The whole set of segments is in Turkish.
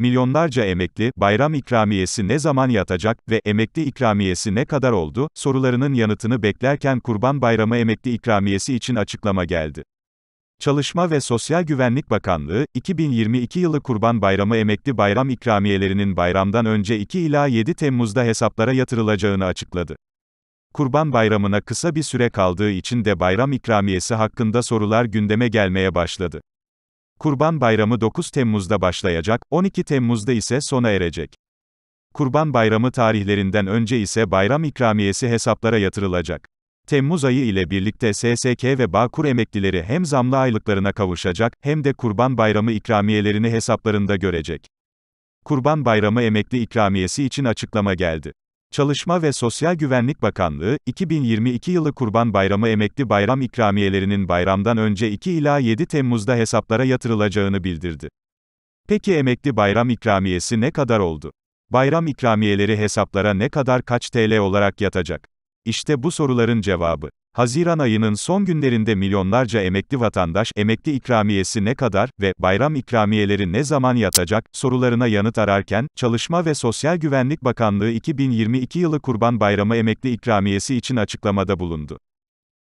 Milyonlarca emekli, bayram ikramiyesi ne zaman yatacak ve emekli ikramiyesi ne kadar oldu, sorularının yanıtını beklerken Kurban Bayramı emekli ikramiyesi için açıklama geldi. Çalışma ve Sosyal Güvenlik Bakanlığı, 2022 yılı Kurban Bayramı emekli bayram ikramiyelerinin bayramdan önce 2 ila 7 Temmuz'da hesaplara yatırılacağını açıkladı. Kurban Bayramı'na kısa bir süre kaldığı için de bayram ikramiyesi hakkında sorular gündeme gelmeye başladı. Kurban Bayramı 9 Temmuz'da başlayacak, 12 Temmuz'da ise sona erecek. Kurban Bayramı tarihlerinden önce ise bayram ikramiyesi hesaplara yatırılacak. Temmuz ayı ile birlikte SSK ve Bağkur emeklileri hem zamlı aylıklarına kavuşacak, hem de Kurban Bayramı ikramiyelerini hesaplarında görecek. Kurban Bayramı emekli ikramiyesi için açıklama geldi. Çalışma ve Sosyal Güvenlik Bakanlığı, 2022 yılı Kurban Bayramı emekli bayram ikramiyelerinin bayramdan önce 2 ila 7 Temmuz'da hesaplara yatırılacağını bildirdi. Peki emekli bayram ikramiyesi ne kadar oldu? Bayram ikramiyeleri hesaplara ne kadar kaç TL olarak yatacak? İşte bu soruların cevabı. Haziran ayının son günlerinde milyonlarca emekli vatandaş, emekli ikramiyesi ne kadar ve bayram ikramiyeleri ne zaman yatacak sorularına yanıt ararken, Çalışma ve Sosyal Güvenlik Bakanlığı 2022 yılı Kurban Bayramı emekli ikramiyesi için açıklamada bulundu.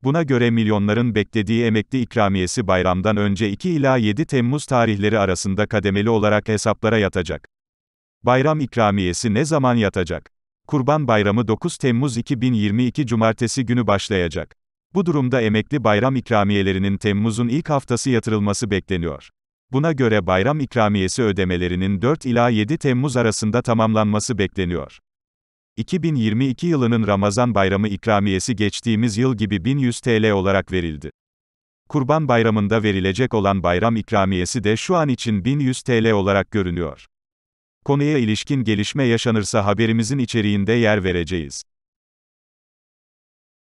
Buna göre milyonların beklediği emekli ikramiyesi bayramdan önce 2 ila 7 Temmuz tarihleri arasında kademeli olarak hesaplara yatacak. Bayram ikramiyesi ne zaman yatacak? Kurban Bayramı 9 Temmuz 2022 Cumartesi günü başlayacak. Bu durumda emekli bayram ikramiyelerinin Temmuz'un ilk haftası yatırılması bekleniyor. Buna göre bayram ikramiyesi ödemelerinin 4 ila 7 Temmuz arasında tamamlanması bekleniyor. 2022 yılının Ramazan Bayramı ikramiyesi geçtiğimiz yıl gibi 1100 TL olarak verildi. Kurban Bayramı'nda verilecek olan bayram ikramiyesi de şu an için 1100 TL olarak görünüyor. Konuya ilişkin gelişme yaşanırsa haberimizin içeriğinde yer vereceğiz.